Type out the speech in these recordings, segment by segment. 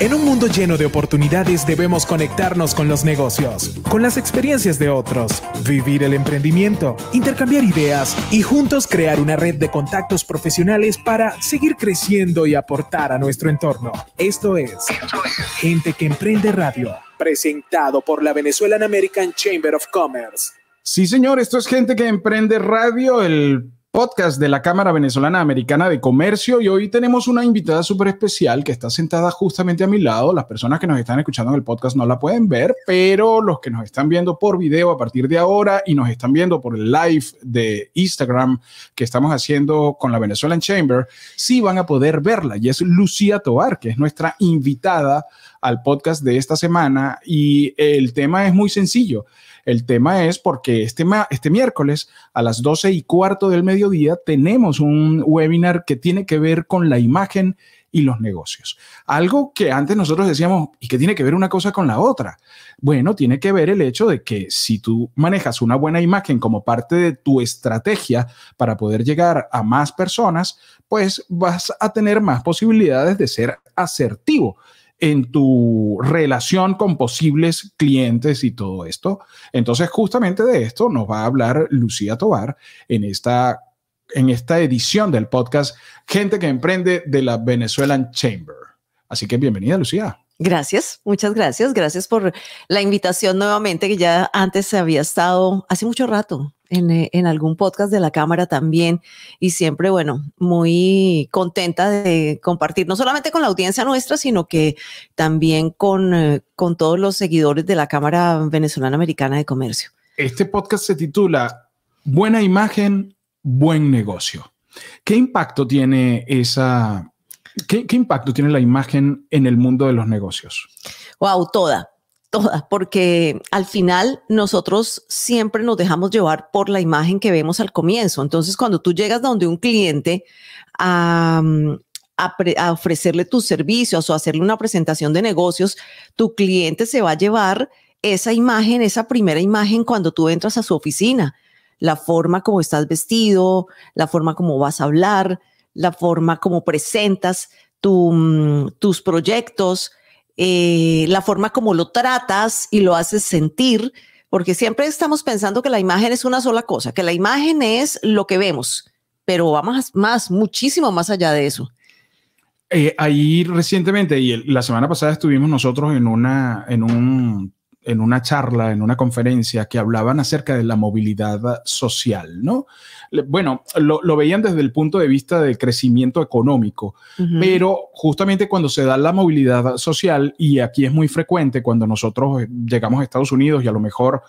En un mundo lleno de oportunidades debemos conectarnos con los negocios, con las experiencias de otros, vivir el emprendimiento, intercambiar ideas y juntos crear una red de contactos profesionales para seguir creciendo y aportar a nuestro entorno. Esto es Gente que Emprende Radio, presentado por la Venezuelan American Chamber of Commerce. Sí, señor, esto es Gente que Emprende Radio, el podcast de la Cámara Venezolana Americana de Comercio y hoy tenemos una invitada súper especial que está sentada justamente a mi lado. Las personas que nos están escuchando en el podcast no la pueden ver, pero los que nos están viendo por video a partir de ahora y nos están viendo por el live de Instagram que estamos haciendo con la Venezuelan Chamber, sí van a poder verla y es Lucía Tovar, que es nuestra invitada al podcast de esta semana y el tema es muy sencillo. El tema es porque este, este miércoles a las 12 y cuarto del mediodía tenemos un webinar que tiene que ver con la imagen y los negocios. Algo que antes nosotros decíamos, ¿y qué tiene que ver una cosa con la otra? Bueno, tiene que ver el hecho de que si tú manejas una buena imagen como parte de tu estrategia para poder llegar a más personas, pues vas a tener más posibilidades de ser asertivo en tu relación con posibles clientes y todo esto. Entonces, justamente de esto nos va a hablar Lucía Tobar en esta, en esta edición del podcast Gente que Emprende de la Venezuelan Chamber. Así que bienvenida, Lucía. Gracias, muchas gracias. Gracias por la invitación nuevamente, que ya antes había estado hace mucho rato. Eh, en, algún podcast de la Cámara también y siempre, bueno, muy contenta de compartir, no solamente con la audiencia nuestra, sino que también con, eh, con todos los seguidores de la Cámara Venezolana Americana de Comercio. Este podcast se titula Buena imagen, buen negocio. ¿Qué impacto tiene esa... qué impacto tiene la imagen en el mundo de los negocios? Wow, toda todas, porque al final nosotros siempre nos dejamos llevar por la imagen que vemos al comienzo. Entonces, cuando tú llegas donde un cliente mm, a, ofrecerle tus servicios o hacerle una presentación de negocios, tu cliente se va a llevar esa imagen, esa primera imagen cuando tú entras a su oficina, la forma como estás vestido, la forma como vas a hablar, la forma como presentas mm, tus proyectos, eh, la forma como lo tratas y lo haces sentir, porque siempre estamos pensando que la imagen es una sola cosa, que la imagen es lo que vemos, pero vamos más, muchísimo más allá de eso. Eh, ahí recientemente y la semana pasada estuvimos nosotros en, una, en un en una charla, en una conferencia, que hablaban acerca de la movilidad social, ¿no? Bueno, lo, lo veían desde el punto de vista del crecimiento económico, pero justamente cuando se da la movilidad social, y aquí es muy frecuente cuando nosotros eh, llegamos a Estados Unidos y a lo mejor...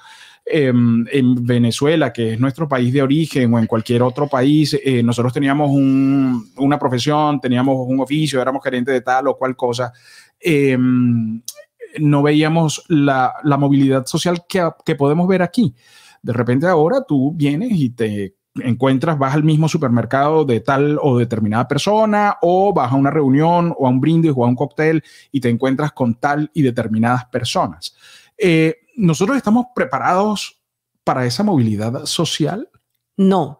Em, en Venezuela, que es nuestro país de origen, o en cualquier otro país, eh, nosotros teníamos un, una profesión, teníamos un oficio, éramos gerente de tal o cual cosa. Eh, no veíamos la, movilidad social que, podemos ver aquí. De repente ahora tú vienes y te encuentras, vas al mismo supermercado de tal o determinada persona, o vas a una reunión o a un brindis o a un cóctel y te encuentras con tal y determinadas personas. Eh, ¿Nosotros estamos preparados para esa movilidad social? No.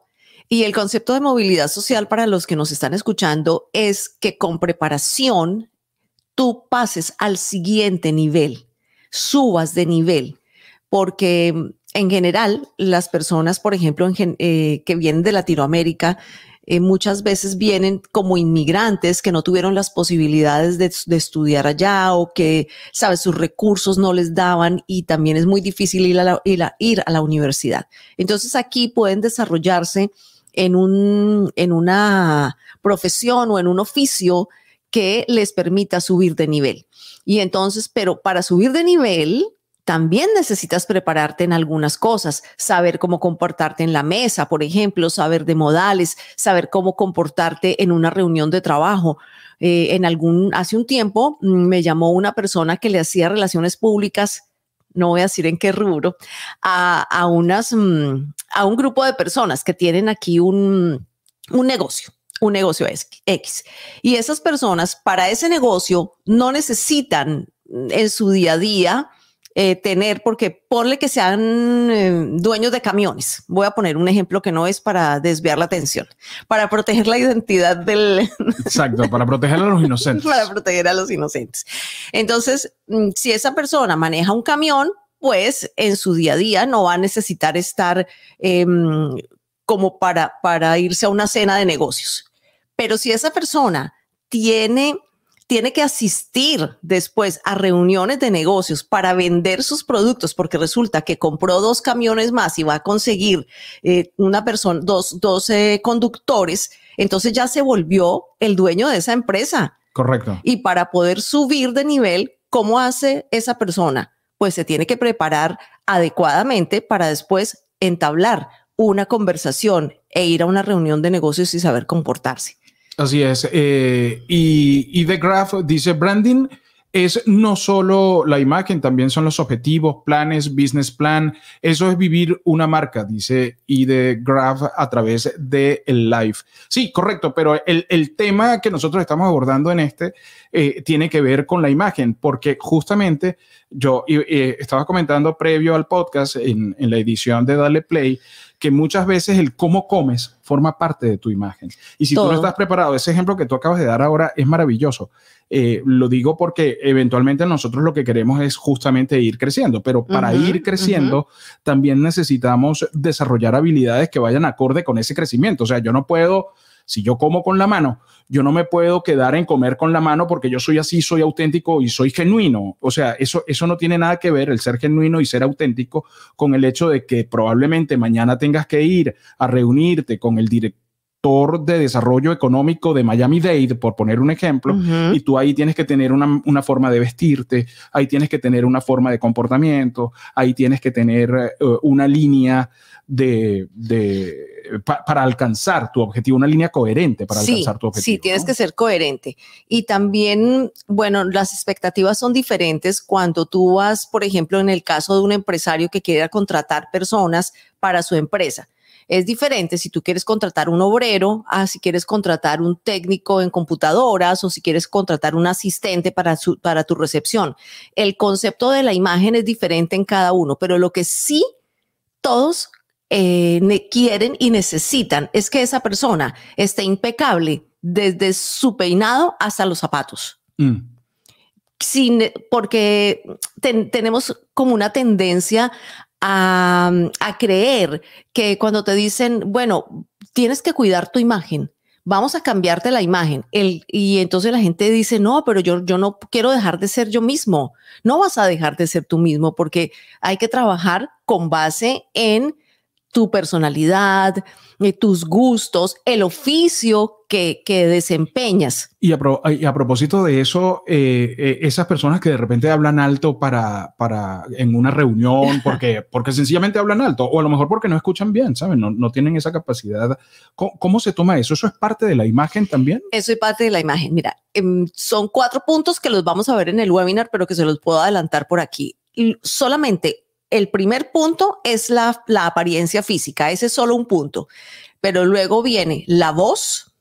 Y el concepto de movilidad social para los que nos están escuchando es que con preparación tú pases al siguiente nivel, subas de nivel, porque mm, en general las personas, por ejemplo, eh, que vienen de Latinoamérica, eh, muchas veces vienen como inmigrantes que no tuvieron las posibilidades de, estudiar allá o que, sabes, sus recursos no les daban y también es muy difícil ir a la, la universidad. Entonces aquí pueden desarrollarse en, en una profesión o en un oficio que les permita subir de nivel. Y entonces, pero para subir de nivel, también necesitas prepararte en algunas cosas, saber cómo comportarte en la mesa, por ejemplo, saber de modales, saber cómo comportarte en una reunión de trabajo. Eh, en algún, hace un tiempo mm, me llamó una persona que le hacía relaciones públicas, no voy a decir en qué rubro, a, unas, mm, a un grupo de personas que tienen aquí un negocio un negocio X. Y esas personas para ese negocio no necesitan mm, en su día a día eh, tener, porque ponle que sean eh, dueños de camiones. Voy a poner un ejemplo que no es para desviar la atención, para proteger la identidad del... Exacto, para proteger a los inocentes. para proteger a los inocentes. Entonces, mm, si esa persona maneja un camión, pues en su día a día no va a necesitar estar... Em, como para, para irse a una cena de negocios. Pero si esa persona tiene tiene que asistir después a reuniones de negocios para vender sus productos, porque resulta que compró dos camiones más y va a conseguir eh, una persona, dos, eh, conductores, entonces ya se volvió el dueño de esa empresa. Correcto. Y para poder subir de nivel, ¿cómo hace esa persona? Pues se tiene que preparar adecuadamente para después entablar una conversación e ir a una reunión de negocios y saber comportarse. Así es. Eh, y, y The Graph dice, branding es no solo la imagen, también son los objetivos, planes, business plan. Eso es vivir una marca, dice The Graph a través del el live. Sí, correcto, pero el, tema que nosotros estamos abordando en este eh, tiene que ver con la imagen, porque justamente yo estaba comentando previo al podcast, en, la edición de Dale Play, que muchas veces el cómo comes forma parte de tu imagen. Y si tú no estás preparado, ese ejemplo que tú acabas de dar ahora es maravilloso. Eh, lo digo porque eventualmente nosotros lo que queremos es justamente ir creciendo, pero para ir creciendo también necesitamos desarrollar habilidades que vayan acorde con ese crecimiento. O sea, yo no puedo si yo como con la mano, yo no me puedo quedar en comer con la mano porque yo soy así, soy auténtico y soy genuino. O sea, eso, eso no tiene nada que ver, el ser genuino y ser auténtico, con el hecho de que probablemente mañana tengas que ir a reunirte con el director de desarrollo económico de Miami-Dade, por poner un ejemplo, y tú ahí tienes que tener una, forma de vestirte, ahí tienes que tener una forma de comportamiento, ahí tienes que tener eh, una línea de, para alcanzar tu objetivo, una línea coherente para alcanzar tu objetivo. Sí, tienes que ser coherente. Y también, bueno, las expectativas son diferentes cuando tú vas, por ejemplo, en el caso de un empresario que quiera contratar personas para su empresa es diferente si tú quieres contratar un obrero, a si quieres contratar un técnico en computadoras o si quieres contratar un asistente para, para tu recepción. El concepto de la imagen es diferente en cada uno, pero lo que sí todos eh, quieren y necesitan es que esa persona esté impecable desde su peinado hasta los zapatos. Mm. Sin, porque tenemos como una tendencia a, creer que cuando te dicen, bueno, tienes que cuidar tu imagen, vamos a cambiarte la imagen. El, y entonces la gente dice, no, pero yo, yo no quiero dejar de ser yo mismo. No vas a dejar de ser tú mismo porque hay que trabajar con base en tu personalidad, eh, tus gustos, el oficio que, desempeñas. Y a, propósito de eso, eh, eh, esas personas que de repente hablan alto para, para en una reunión, porque, porque sencillamente hablan alto, o a lo mejor porque no escuchan bien, ¿saben? No, tienen esa capacidad. ¿Cómo, se toma eso? ¿Eso es parte de la imagen también? Eso es parte de la imagen. Mira, em, son cuatro puntos que los vamos a ver en el webinar, pero que se los puedo adelantar por aquí. solamente el primer punto es la, apariencia física, ese es solo un punto, pero luego viene la voz,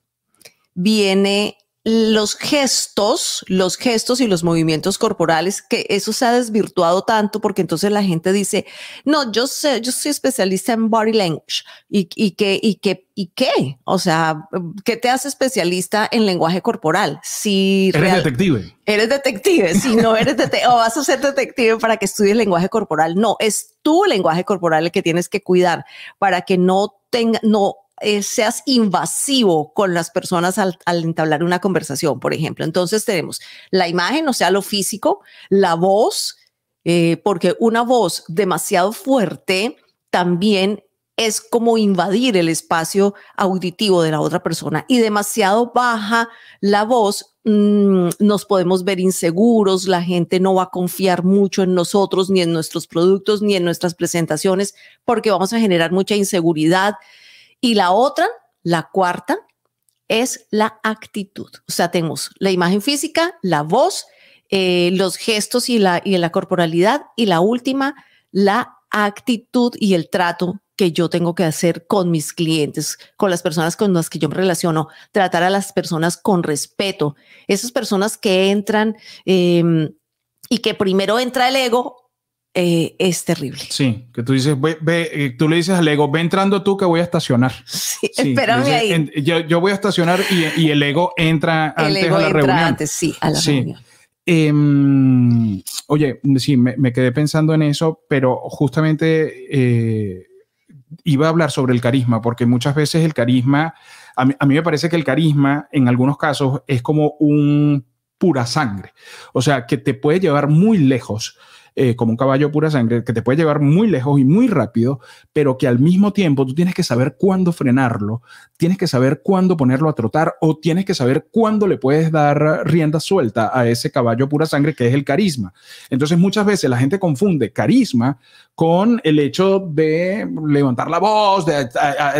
viene los gestos, los gestos y los movimientos corporales, que eso se ha desvirtuado tanto porque entonces la gente dice, no, yo sé, yo soy especialista en body language y, y que, y que, y qué, o sea, ¿qué te hace especialista en lenguaje corporal? Si eres detective. Eres detective, si no eres detective, o vas a ser detective para que estudies lenguaje corporal. No, es tu lenguaje corporal el que tienes que cuidar para que no tenga, no eh, seas invasivo con las personas al, entablar una conversación, por ejemplo. Entonces tenemos la imagen, o sea, lo físico, la voz, eh, porque una voz demasiado fuerte también es como invadir el espacio auditivo de la otra persona y demasiado baja la voz, mm, nos podemos ver inseguros, la gente no va a confiar mucho en nosotros, ni en nuestros productos, ni en nuestras presentaciones, porque vamos a generar mucha inseguridad, y la otra, la cuarta, es la actitud. O sea, tenemos la imagen física, la voz, eh, los gestos y la, y la corporalidad. Y la última, la actitud y el trato que yo tengo que hacer con mis clientes, con las personas con las que yo me relaciono, tratar a las personas con respeto. Esas personas que entran em, y que primero entra el ego, eh, es terrible. Sí, que tú dices, tú le dices al ego, ve entrando tú que voy a estacionar. Sí, espérame ahí. yo, voy a estacionar y, el ego entra el ego a la entra Antes, sí, a la em, oye, sí, me, quedé pensando en eso, pero justamente eh, iba a hablar sobre el carisma, porque muchas veces el carisma, a mí, a mí me parece que el carisma en algunos casos es como un pura sangre, o sea, que te puede llevar muy lejos eh, como un caballo pura sangre, que te puede llevar muy lejos y muy rápido, pero que al mismo tiempo tú tienes que saber cuándo frenarlo, tienes que saber cuándo ponerlo a trotar o tienes que saber cuándo le puedes dar rienda suelta a ese caballo pura sangre que es el carisma. Entonces muchas veces la gente confunde carisma con el hecho de levantar la voz, de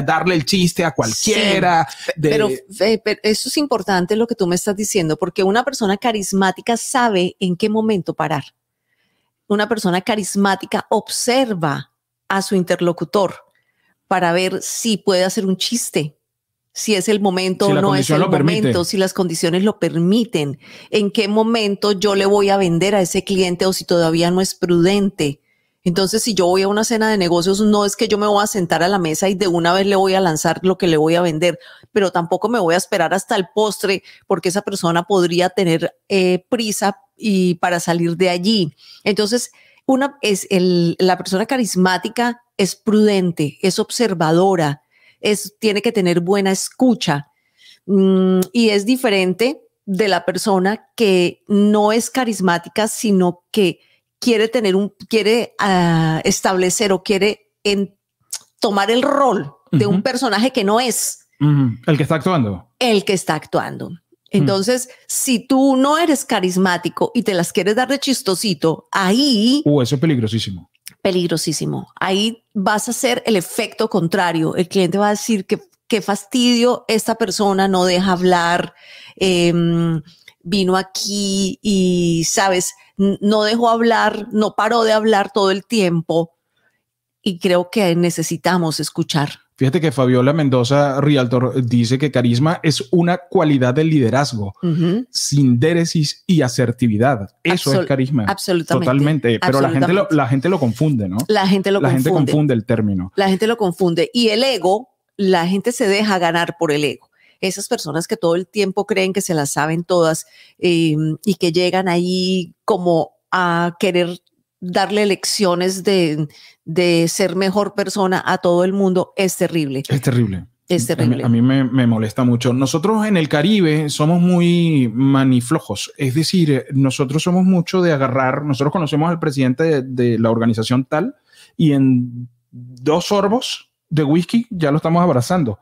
darle el chiste a cualquiera. pero eso es importante lo que tú me estás diciendo, porque una persona carismática sabe en qué momento parar una persona carismática observa a su interlocutor para ver si puede hacer un chiste, si es el momento o no es el momento, si las condiciones lo permiten, en qué momento yo le voy a vender a ese cliente o si todavía no es prudente entonces, si yo voy a una cena de negocios, no es que yo me voy a sentar a la mesa y de una vez le voy a lanzar lo que le voy a vender, pero tampoco me voy a esperar hasta el postre porque esa persona podría tener eh, prisa y para salir de allí. Entonces, una es la persona carismática es prudente, es observadora, es, tiene que tener buena escucha mm, y es diferente de la persona que no es carismática, sino que quiere tener un, quiere ah, establecer o quiere tomar el rol de un personaje que no es. El que está actuando. El que está actuando. Entonces, si tú no eres carismático y te las quieres dar de chistosito, ahí... Uh, eso es peligrosísimo. Peligrosísimo. Ahí vas a hacer el efecto contrario. El cliente va a decir que qué fastidio, esta persona no deja hablar, em, vino aquí y, sabes, no dejó hablar, no paró de hablar todo el tiempo y creo que necesitamos escuchar. Fíjate que Fabiola Mendoza Rialtor dice que carisma es una cualidad del liderazgo, sin -huh. sindéresis y asertividad. Eso es carisma. Absolutamente. Totalmente. Pero La, gente lo, la gente lo confunde, ¿no? La gente lo confunde. La gente confunde el término. La gente lo confunde. Y el ego, la gente se deja ganar por el ego esas personas que todo el tiempo creen que se las saben todas eh, y que llegan ahí como a querer darle lecciones de, ser mejor persona a todo el mundo es terrible. Es terrible. Es terrible. A mí, me, molesta mucho. Nosotros en el Caribe somos muy maniflojos, es decir, eh, nosotros somos mucho de agarrar, nosotros conocemos al presidente de, de la organización tal y en dos sorbos de whisky ya lo estamos abrazando.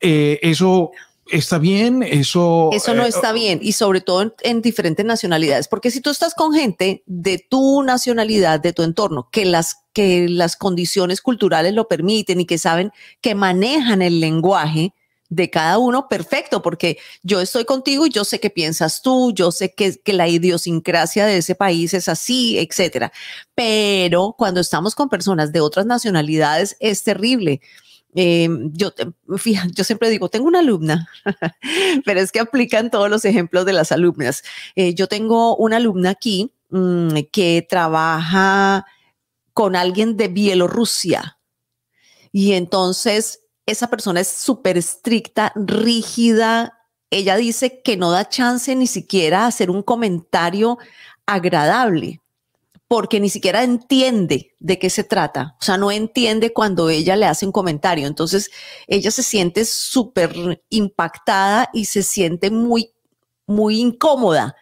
Eh, eso está bien, eso... Eso no eh, está bien, y sobre todo en, diferentes nacionalidades, porque si tú estás con gente de tu nacionalidad, de tu entorno, que las, que las condiciones culturales lo permiten y que saben que manejan el lenguaje, de cada uno, perfecto, porque yo estoy contigo y yo sé qué piensas tú, yo sé que, que la idiosincrasia de ese país es así, etcétera. Pero cuando estamos con personas de otras nacionalidades es terrible. Eh, yo, yo siempre digo, tengo una alumna, pero es que aplican todos los ejemplos de las alumnas. Eh, yo tengo una alumna aquí mm, que trabaja con alguien de Bielorrusia. Y entonces esa persona es súper estricta, rígida. Ella dice que no da chance ni siquiera a hacer un comentario agradable, porque ni siquiera entiende de qué se trata. O sea, no entiende cuando ella le hace un comentario. Entonces, ella se siente súper impactada y se siente muy, muy incómoda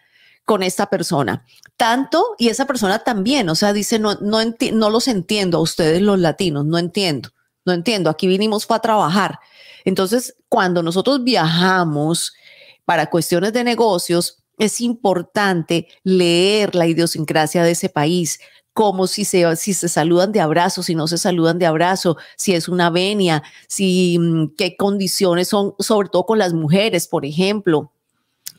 con esta persona. Tanto, y esa persona también, o sea, dice, no, no, no los entiendo a ustedes los latinos, no entiendo. No entiendo, aquí vinimos para trabajar. Entonces, cuando nosotros viajamos para cuestiones de negocios, es importante leer la idiosincrasia de ese país, como si se, si se saludan de abrazo, si no se saludan de abrazo, si es una venia, si mm, qué condiciones son, sobre todo con las mujeres, por ejemplo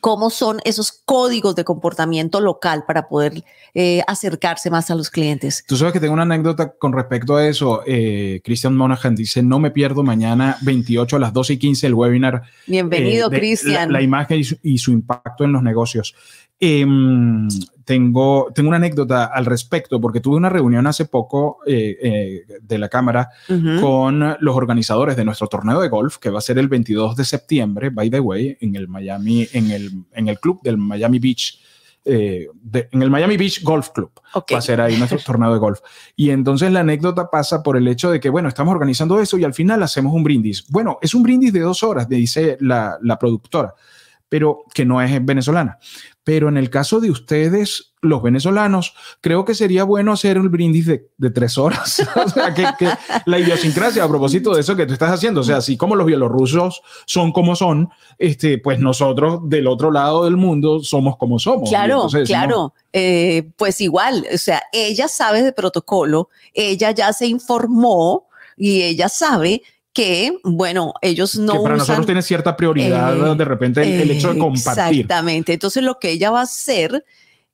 cómo son esos códigos de comportamiento local para poder eh, acercarse más a los clientes. Tú sabes que tengo una anécdota con respecto a eso. Eh, Christian Monaghan dice, no me pierdo mañana 28 a las 12 y 15 el webinar. Bienvenido, eh, Christian. La, imagen y su, impacto en los negocios. Em, tengo, una anécdota al respecto, porque tuve una reunión hace poco eh, eh, de la Cámara con los organizadores de nuestro torneo de golf, que va a ser el 22 de septiembre, by the way, en el Miami, en el, club del Miami Beach. Eh, en el Miami Beach Golf Club. Va a ser ahí nuestro torneo de golf. Y entonces la anécdota pasa por el hecho de que, bueno, estamos organizando eso y al final hacemos un brindis. Bueno, es un brindis de dos horas, dice la, la productora, pero que no es venezolana. Pero en el caso de ustedes, los venezolanos, creo que sería bueno hacer un brindis de, tres horas. la idiosincrasia a propósito de eso que tú estás haciendo, o sea, así como los bielorrusos son como son, este, pues nosotros del otro lado del mundo somos como somos. Claro, claro. Eh, pues igual, o sea, ella sabe de protocolo, ella ya se informó y ella sabe que, bueno, ellos no... para nosotros tiene cierta prioridad eh, de repente el, hecho de eh, compartir. Exactamente, entonces lo que ella va a hacer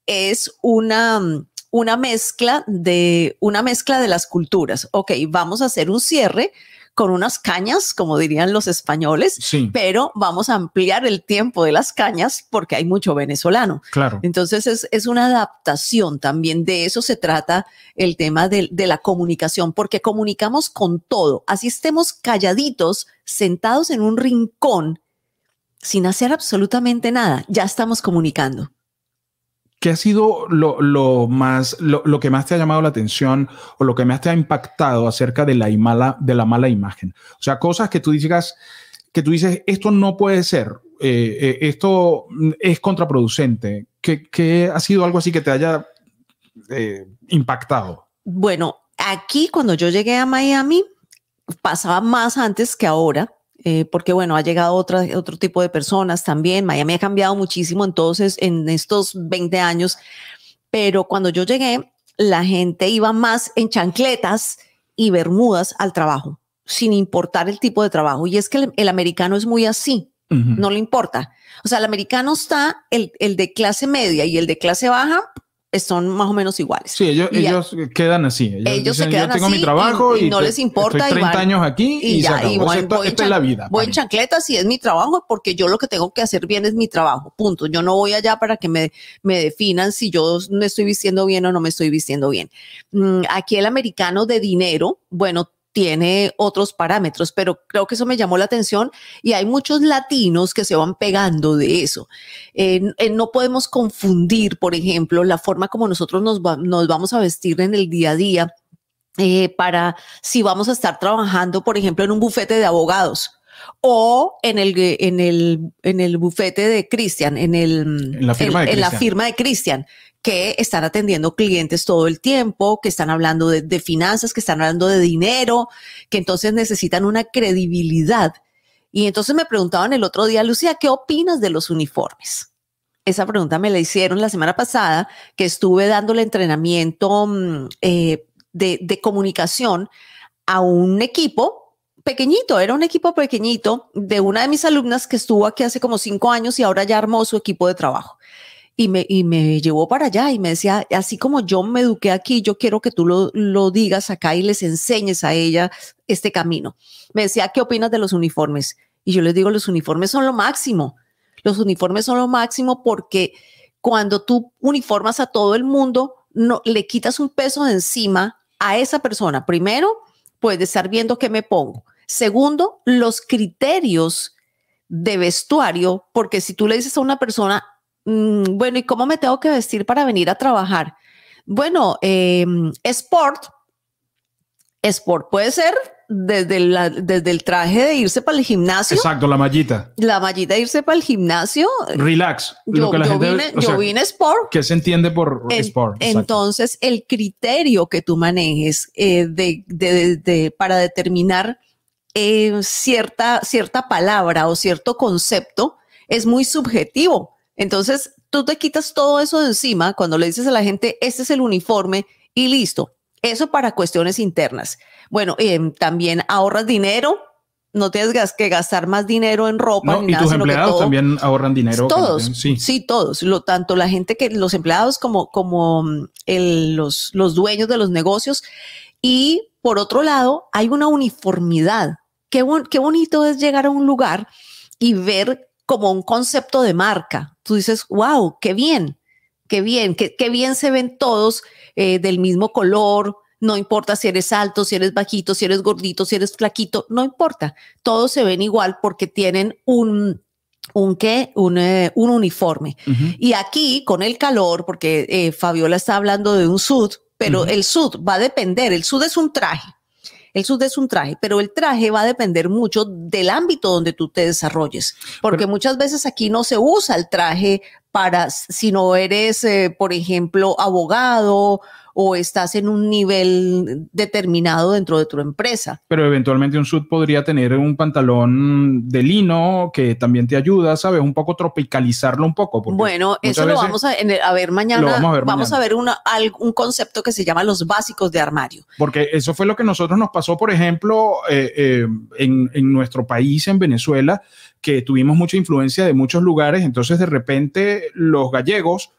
es una mm, una mezcla de una mezcla de las culturas. Ok, vamos a hacer un cierre con unas cañas, como dirían los españoles, pero vamos a ampliar el tiempo de las cañas porque hay mucho venezolano. Claro. Entonces es, una adaptación también, de eso se trata el tema de, de la comunicación, porque comunicamos con todo, así estemos calladitos, sentados en un rincón, sin hacer absolutamente nada, ya estamos comunicando. ¿Qué ha sido lo, más, lo, que más te ha llamado la atención o lo que más te ha impactado acerca de la, mala, de la mala imagen? O sea, cosas que tú digas, que tú dices, esto no puede ser, eh, eh, esto es contraproducente. ¿Qué, ha sido algo así que te haya eh, impactado? Bueno, aquí cuando yo llegué a Miami, pasaba más antes que ahora, eh, porque bueno, ha llegado otra, otro tipo de personas también. Miami ha cambiado muchísimo entonces en estos 20 años, pero cuando yo llegué, la gente iba más en chancletas y bermudas al trabajo, sin importar el tipo de trabajo. Y es que el, americano es muy así, no le importa. O sea, el americano está, el, el de clase media y el de clase baja, son más o menos iguales. Sí, ellos, quedan así. Ellos, se quedan así mi trabajo y, no les importa. Estoy 30 años aquí y, ya, se es la vida. Voy en chancleta si es mi trabajo, porque yo lo que tengo que hacer bien es mi trabajo, punto. Yo no voy allá para que me, me definan si yo me estoy vistiendo bien o no me estoy vistiendo bien. Mm, aquí el americano de dinero, bueno, tiene otros parámetros, pero creo que eso me llamó la atención y hay muchos latinos que se van pegando de eso. no podemos confundir, por ejemplo, la forma como nosotros nos, vamos a vestir en el día a día eh, para si vamos a estar trabajando, por ejemplo, en un bufete de abogados o en el, en el, en el bufete de Cristian, en, el, en la firma de Cristian que están atendiendo clientes todo el tiempo, que están hablando de, finanzas, que están hablando de dinero, que entonces necesitan una credibilidad. Y entonces me preguntaban el otro día, Lucía, ¿qué opinas de los uniformes? Esa pregunta me la hicieron la semana pasada, que estuve dándole entrenamiento mm, eh, de, de comunicación a un equipo pequeñito, era un equipo pequeñito de una de mis alumnas que estuvo aquí hace como cinco años y ahora ya armó su equipo de trabajo y me, y me llevó para allá y me decía, así como yo me eduqué aquí, yo quiero que tú lo, digas acá y les enseñes a ella este camino. Me decía, ¿qué opinas de los uniformes? Y yo les digo, los uniformes son lo máximo. Los uniformes son lo máximo porque cuando tú uniformas a todo el mundo, no, le quitas un peso de encima a esa persona. Primero, puede estar viendo qué me pongo. Segundo, los criterios de vestuario, porque si tú le dices a una persona, Mm, bueno, ¿y cómo me tengo que vestir para venir a trabajar? Bueno, em, sport, sport puede ser desde, desde el traje de irse para el gimnasio. Exacto, la mallita. La mallita de irse para el gimnasio. Relax. Yo, vine, sport. ¿Qué se entiende por sport? Entonces, el criterio que tú manejes eh, para determinar eh, cierta, cierta palabra o cierto concepto es muy subjetivo. Entonces, tú te quitas todo eso de encima cuando le dices a la gente, este es el uniforme y listo. Eso para cuestiones internas. Bueno, em, también ahorras dinero, no tienes que gastar más dinero en ropa. y tus empleados también ahorran dinero. Todos, sí. todos. Lo tanto la gente que los empleados como, como mm, los, los dueños de los negocios. Y por otro lado, hay una uniformidad. Qué, qué bonito es llegar a un lugar y ver como un concepto de marca. Tú dices, wow, qué bien, qué bien, qué, bien se ven todos eh, del mismo color. No importa si eres alto, si eres bajito, si eres gordito, si eres flaquito, no importa. Todos se ven igual porque tienen un, un qué, un, eh, uniforme. Y aquí con el calor, porque eh, Fabiola está hablando de un sud, pero el sud va a depender. El sud es un traje, el sud es un traje, pero el traje va a depender mucho del ámbito donde tú te desarrolles, porque muchas veces aquí no se usa el traje para, si no eres, eh, por ejemplo, abogado o estás en un nivel determinado dentro de tu empresa. Pero eventualmente un sud podría tener un pantalón de lino que también te ayuda, ¿sabes? Un poco tropicalizarlo un poco. Bueno, eso lo vamos a, ver mañana. vamos a ver, un concepto que se llama los básicos de armario. Porque eso fue lo que nosotros nos pasó, por ejemplo, eh, eh, en nuestro país, en Venezuela, que tuvimos mucha influencia de muchos lugares, entonces de repente los gallegos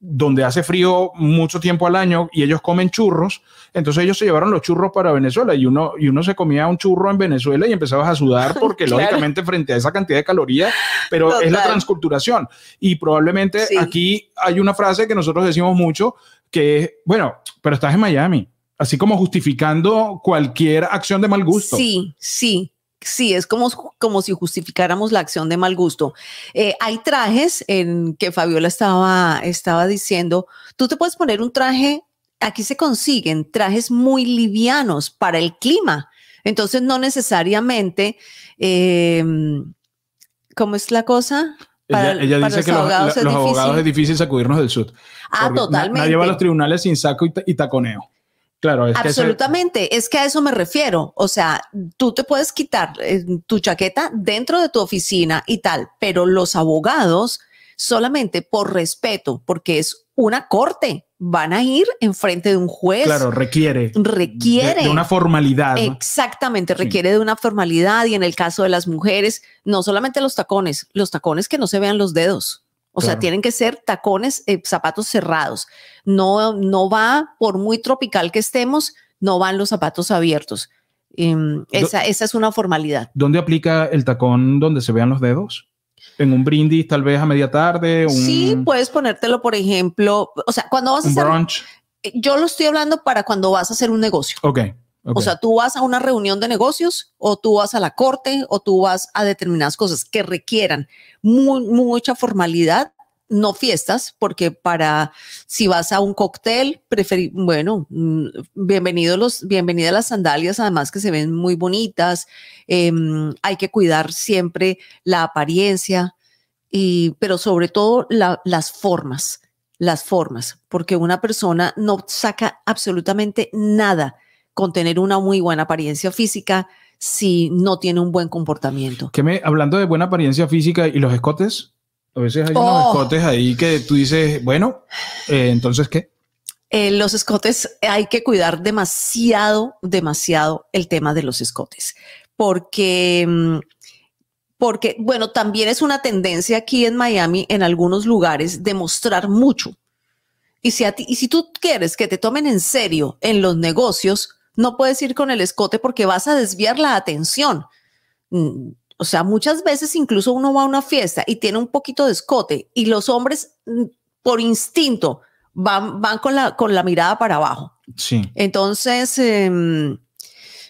donde hace frío mucho tiempo al año y ellos comen churros, entonces ellos se llevaron los churros para Venezuela y uno, y uno se comía un churro en Venezuela y empezabas a sudar porque lógicamente frente a esa cantidad de calorías, pero es la transculturación. Y probablemente aquí hay una frase que nosotros decimos mucho que es, bueno, pero estás en Miami, así como justificando cualquier acción de mal gusto. Sí, sí sí, es como, como si justificáramos la acción de mal gusto. Eh, hay trajes en que Fabiola estaba, estaba diciendo, tú te puedes poner un traje, aquí se consiguen trajes muy livianos para el clima, entonces no necesariamente, eh, ¿cómo es la cosa? ella, dice que los, abogados es difícil sacudirnos del sud. Ah, totalmente. Nadie va a los tribunales sin saco y taconeo. Claro, es Absolutamente, que es que a eso me refiero. O sea, tú te puedes quitar eh, tu chaqueta dentro de tu oficina y tal, pero los abogados solamente por respeto, porque es una corte, van a ir enfrente de un juez. Claro, requiere. Requiere. De, una formalidad. Exactamente, requiere de una formalidad y en el caso de las mujeres, no solamente los tacones, los tacones que no se vean los dedos. O sea, tienen que ser tacones, eh, zapatos cerrados. No, no va, por muy tropical que estemos, no van los zapatos abiertos. Em, esa, es una formalidad. ¿Dónde aplica el tacón donde se vean los dedos? en un brindis tal vez a media tarde. sí, puedes ponértelo, por ejemplo, o sea, cuando vas a hacer... Brunch. Yo lo estoy hablando para cuando vas a hacer un negocio. Ok. O sea, tú vas a una reunión de negocios o tú vas a la corte o tú vas a determinadas cosas que requieran mucha formalidad no fiestas, porque para si vas a un cóctel, bueno, mm, bienvenidos los, bienvenidas las sandalias, además que se ven muy bonitas. Em, hay que cuidar siempre la apariencia, y, pero sobre todo las formas, las formas, porque una persona no saca absolutamente nada con tener una muy buena apariencia física si no tiene un buen comportamiento. Que me, hablando de buena apariencia física y los escotes, a veces hay unos oh. escotes ahí que tú dices, bueno, eh, entonces qué. Eh, los escotes, hay que cuidar demasiado, demasiado el tema de los escotes, porque, mm, porque, bueno, también es una tendencia aquí en Miami, en algunos lugares, de mostrar mucho. Y si, a ti, y si tú quieres que te tomen en serio en los negocios, no puedes ir con el escote porque vas a desviar la atención. Mm, o sea, muchas veces incluso uno va a una fiesta y tiene un poquito de escote y los hombres mm, por instinto van, van con, la, con la mirada para abajo. Sí. Entonces, em,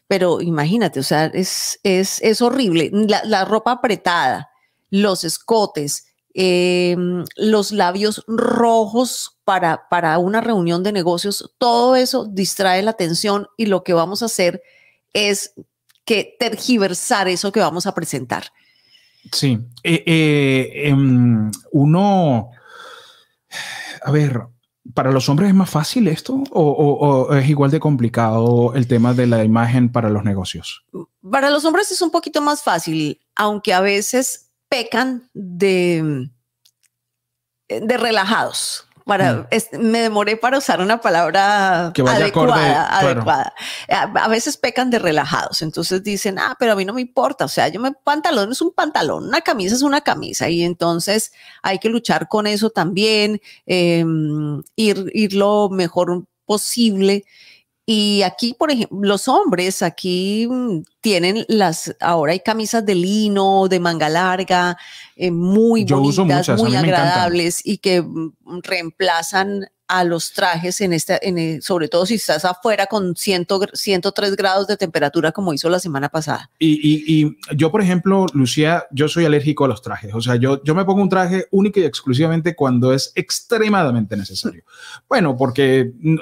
pero imagínate, o sea, es, es, horrible. La, ropa apretada, los escotes, em, los labios rojos para, una reunión de negocios, todo eso distrae la atención y lo que vamos a hacer es que tergiversar eso que vamos a presentar. Sí, eh, eh, em, uno, a ver, ¿para los hombres es más fácil esto o, o, es igual de complicado el tema de la imagen para los negocios? Para los hombres es un poquito más fácil, aunque a veces pecan de, de relajados. Para, mm. me demoré para usar una palabra adecuada. A, veces pecan de relajados, entonces dicen, ah, pero a mí no me importa, o sea, yo me pantalón es un pantalón, una camisa es una camisa, y entonces hay que luchar con eso también, em, ir, ir lo mejor posible. Y aquí, por ejemplo, los hombres aquí mm, tienen las, ahora hay camisas de lino, de manga larga, eh, muy bonitas, muy agradables y que mm, reemplazan a los trajes en esta, e, sobre todo si estás afuera con 103 grados de temperatura como hizo la semana pasada. Y, y, y, yo, por ejemplo, Lucía, yo soy alérgico a los trajes. O sea, yo, yo me pongo un traje único y exclusivamente cuando es extremadamente necesario. Bueno, porque mm,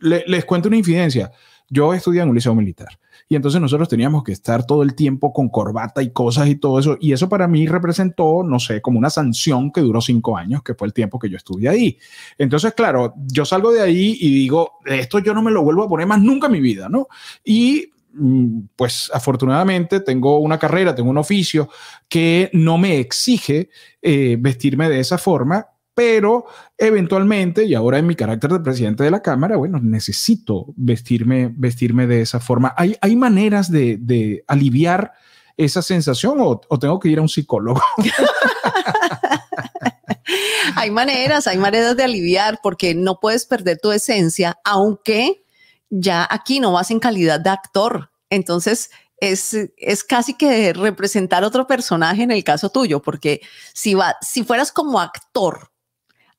les cuento una infidencia. Yo estudié en un liceo militar y entonces nosotros teníamos que estar todo el tiempo con corbata y cosas y todo eso. Y eso para mí representó, no sé, como una sanción que duró cinco años, que fue el tiempo que yo estudié ahí. Entonces, claro, yo salgo de ahí y digo, esto yo no me lo vuelvo a poner más nunca en mi vida, ¿no? Y mm, pues afortunadamente tengo una carrera, tengo un oficio que no me exige eh, vestirme de esa forma pero eventualmente, y ahora en mi carácter de presidente de la Cámara, bueno, necesito vestirme, vestirme de esa forma. Hay, maneras de, aliviar esa sensación o, tengo que ir a un psicólogo. hay maneras, hay maneras de aliviar porque no puedes perder tu esencia, aunque ya aquí no vas en calidad de actor. Entonces, es, es, casi que representar otro personaje en el caso tuyo, porque si, va, si fueras como actor,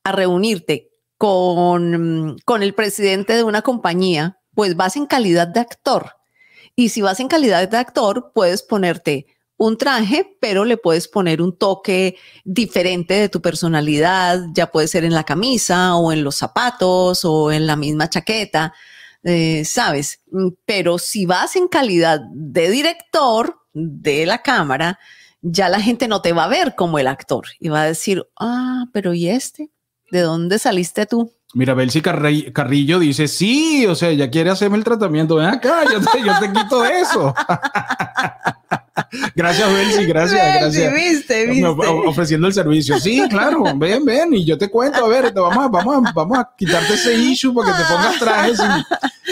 a reunirte con, el presidente de una compañía, pues vas en calidad de actor. Y si vas en calidad de actor, puedes ponerte un traje, pero le puedes poner un toque diferente de tu personalidad, ya puede ser en la camisa o en los zapatos o en la misma chaqueta, eh, ¿sabes? Pero si vas en calidad de director de la cámara, ya la gente no te va a ver como el actor y va a decir, ah, pero ¿y este? ¿De dónde saliste tú? Mira, Belcy Carrillo dice, sí, o sea, ya quiere hacerme el tratamiento, ven acá, yo te, yo quito eso. gracias, Belsi, gracias, gracias. Viste, viste. ofreciendo el servicio. Sí, claro, ven, ven, y yo te cuento, a ver, vamos, a, vamos, quitarte ese issue para que te pongas trajes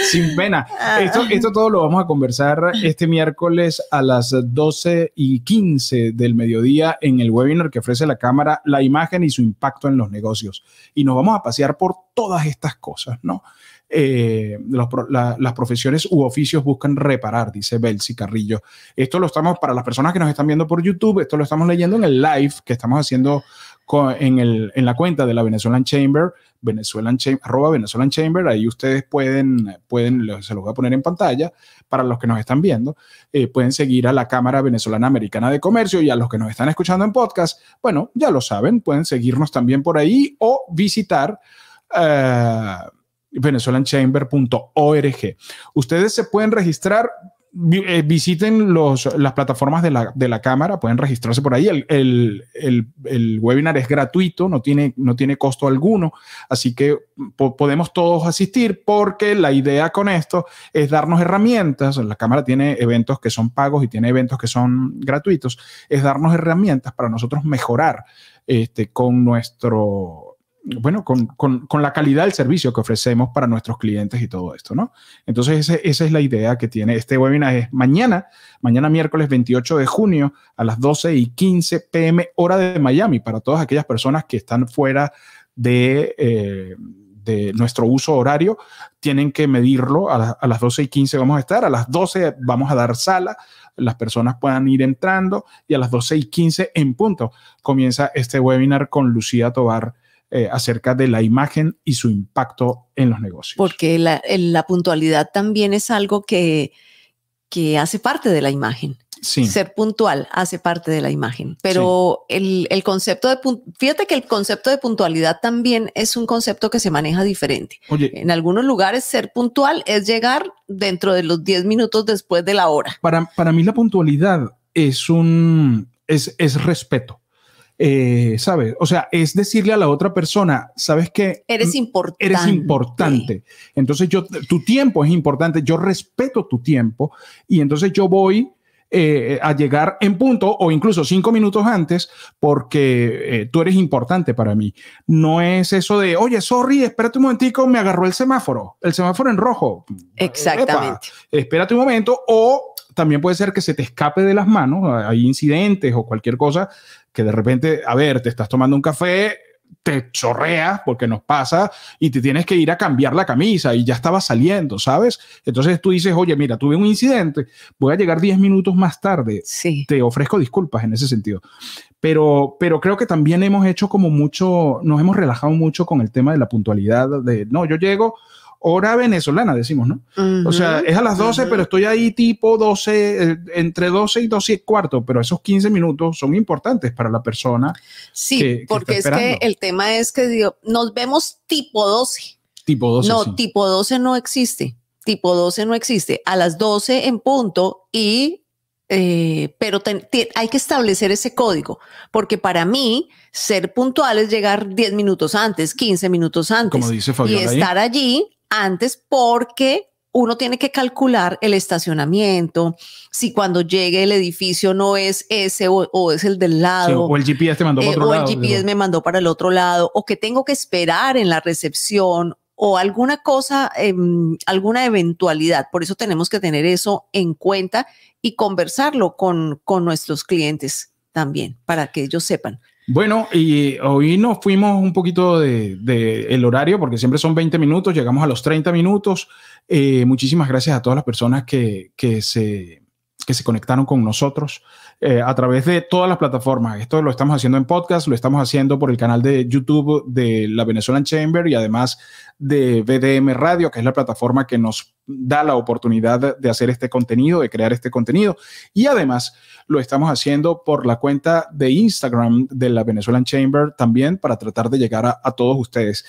sin pena. Ah. Esto, todo lo vamos a conversar este miércoles a las 12 y 15 del mediodía en el webinar que ofrece la cámara, la imagen y su impacto en los negocios. Y nos vamos a pasear por todas estas cosas, ¿no? Eh, las profesiones u oficios buscan reparar, dice Belsi Carrillo. Esto lo estamos, para las personas que nos están viendo por YouTube, esto lo estamos leyendo en el live que estamos haciendo en, el, en la cuenta de la Venezuelan Chamber, Venezuelan arroba Venezuelan Chamber, ahí ustedes pueden, pueden, se los voy a poner en pantalla para los que nos están viendo, eh, pueden seguir a la Cámara Venezolana Americana de Comercio y a los que nos están escuchando en podcast, bueno, ya lo saben, pueden seguirnos también por ahí o visitar... Eh, venezuelanchamber.org. Ustedes se pueden registrar eh, visiten los, las plataformas de la, cámara, pueden registrarse por ahí. El, webinar es gratuito, no tiene, no tiene costo alguno, así que podemos todos asistir porque la idea con esto es darnos herramientas. La cámara tiene eventos que son pagos y tiene eventos que son gratuitos, es darnos herramientas para nosotros mejorar este, con nuestro bueno, con, la calidad del servicio que ofrecemos para nuestros clientes y todo esto, ¿no? Entonces, esa es la idea que tiene este webinar. Es mañana, mañana miércoles 28 de junio a las 12 y 15 pm hora de Miami para todas aquellas personas que están fuera de... Eh, de nuestro uso horario, tienen que medirlo. A, a, las 12 y 15 vamos a estar, a las 12 vamos a dar sala, las personas puedan ir entrando y a las 12 y 15 en punto comienza este webinar con Lucía Tobar eh, acerca de la imagen y su impacto en los negocios. Porque la, puntualidad también es algo que, hace parte de la imagen. Ser puntual hace parte de la imagen, pero el, concepto de, fíjate que el concepto de puntualidad también es un concepto que se maneja diferente. Oye, en algunos lugares ser puntual es llegar dentro de los 10 minutos después de la hora. Para, mí la puntualidad es un, es respeto. Eh, ¿sabes? O sea, es decirle a la otra persona, ¿sabes qué? Eres mm, importante. Eres importante. Entonces yo, tu tiempo es importante, yo respeto tu tiempo y entonces yo voy eh, a llegar en punto o incluso cinco minutos antes porque eh, tú eres importante para mí. No es eso de, oye, sorry, espérate un momentico, me agarró el semáforo, el semáforo en rojo. Exactamente. espérate un momento o también puede ser que se te escape de las manos, hay incidentes o cualquier cosa que de repente, a ver, te estás tomando un café, te chorreas porque nos pasa y te tienes que ir a cambiar la camisa y ya estaba saliendo, ¿sabes? Entonces tú dices, oye, mira, tuve un incidente, voy a llegar 10 minutos más tarde. Sí. Te ofrezco disculpas en ese sentido. Pero, pero creo que también hemos hecho como mucho, nos hemos relajado mucho con el tema de la puntualidad, de, no, yo llego, hora venezolana, decimos, ¿no? o sea, es a las 12, pero estoy ahí tipo 12, eh, entre 12 y 12 y cuarto, pero esos 15 minutos son importantes para la persona. Sí, porque es que el tema es que digo, nos vemos tipo 12. Tipo 12. No, tipo 12 no existe. Tipo 12 no existe. A las 12 en punto y... Eh, pero hay que establecer ese código, porque para mí ser puntual es llegar 10 minutos antes, 15 minutos antes. Como dice y estar allí antes porque uno tiene que calcular el estacionamiento, si cuando llegue el edificio no es ese o, es el del lado. o el GPS eh, me mandó para el otro lado, o que tengo que esperar en la recepción o alguna cosa, em, alguna eventualidad. Por eso tenemos que tener eso en cuenta y conversarlo con, con nuestros clientes también, para que ellos sepan. Bueno, y hoy nos fuimos un poquito del de, el horario, porque siempre son 20 minutos, llegamos a los 30 minutos. Eh, muchísimas gracias a todas las personas que, que se que se conectaron con nosotros eh, a través de todas las plataformas. Esto lo estamos haciendo en podcast, lo estamos haciendo por el canal de YouTube de la Venezuelan Chamber y además de BDM Radio, que es la plataforma que nos da la oportunidad de hacer este contenido, de crear este contenido. Y además lo estamos haciendo por la cuenta de Instagram de la Venezuelan Chamber también para tratar de llegar a, a todos ustedes.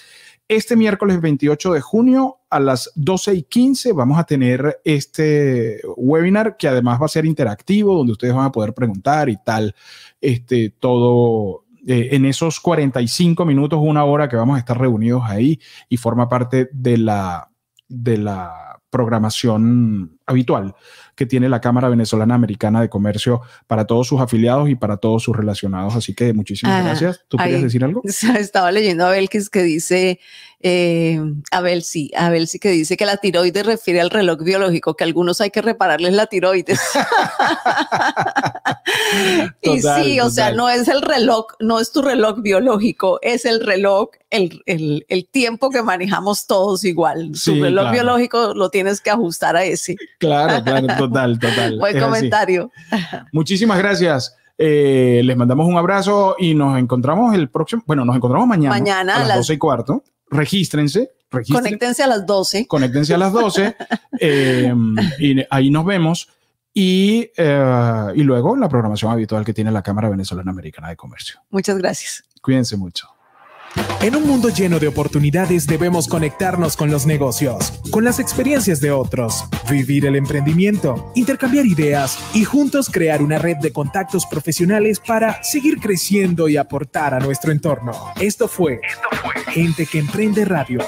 Este miércoles 28 de junio a las 12 y 15 vamos a tener este webinar que además va a ser interactivo, donde ustedes van a poder preguntar y tal, este, todo eh, en esos 45 minutos, una hora que vamos a estar reunidos ahí y forma parte de la, de la programación habitual que tiene la Cámara Venezolana Americana de Comercio para todos sus afiliados y para todos sus relacionados. Así que muchísimas ah, gracias. ¿Tú quieres decir algo? Estaba leyendo a Belkis que dice eh, Abel sí, Abel sí que dice que la tiroides refiere al reloj biológico, que algunos hay que repararles la tiroides. y sí, o sea, no es el reloj, no es tu reloj biológico, es el reloj, el, tiempo que manejamos todos igual. Su reloj biológico lo tienes que ajustar a ese. Claro, claro, total, total. Buen comentario. Muchísimas gracias. Eh, les mandamos un abrazo y nos encontramos el próximo, bueno, nos encontramos mañana, mañana a las, 12 y cuarto regístrense. conectense conéctense a las 12. Conéctense a las 12. Eh, y ahí nos vemos. Eh, y luego la programación habitual que tiene la Cámara Venezolana Americana de Comercio. Muchas gracias. Cuídense mucho. En un mundo lleno de oportunidades debemos conectarnos con los negocios, con las experiencias de otros, vivir el emprendimiento, intercambiar ideas y juntos crear una red de contactos profesionales para seguir creciendo y aportar a nuestro entorno. Esto fue, Gente que Emprende Radio.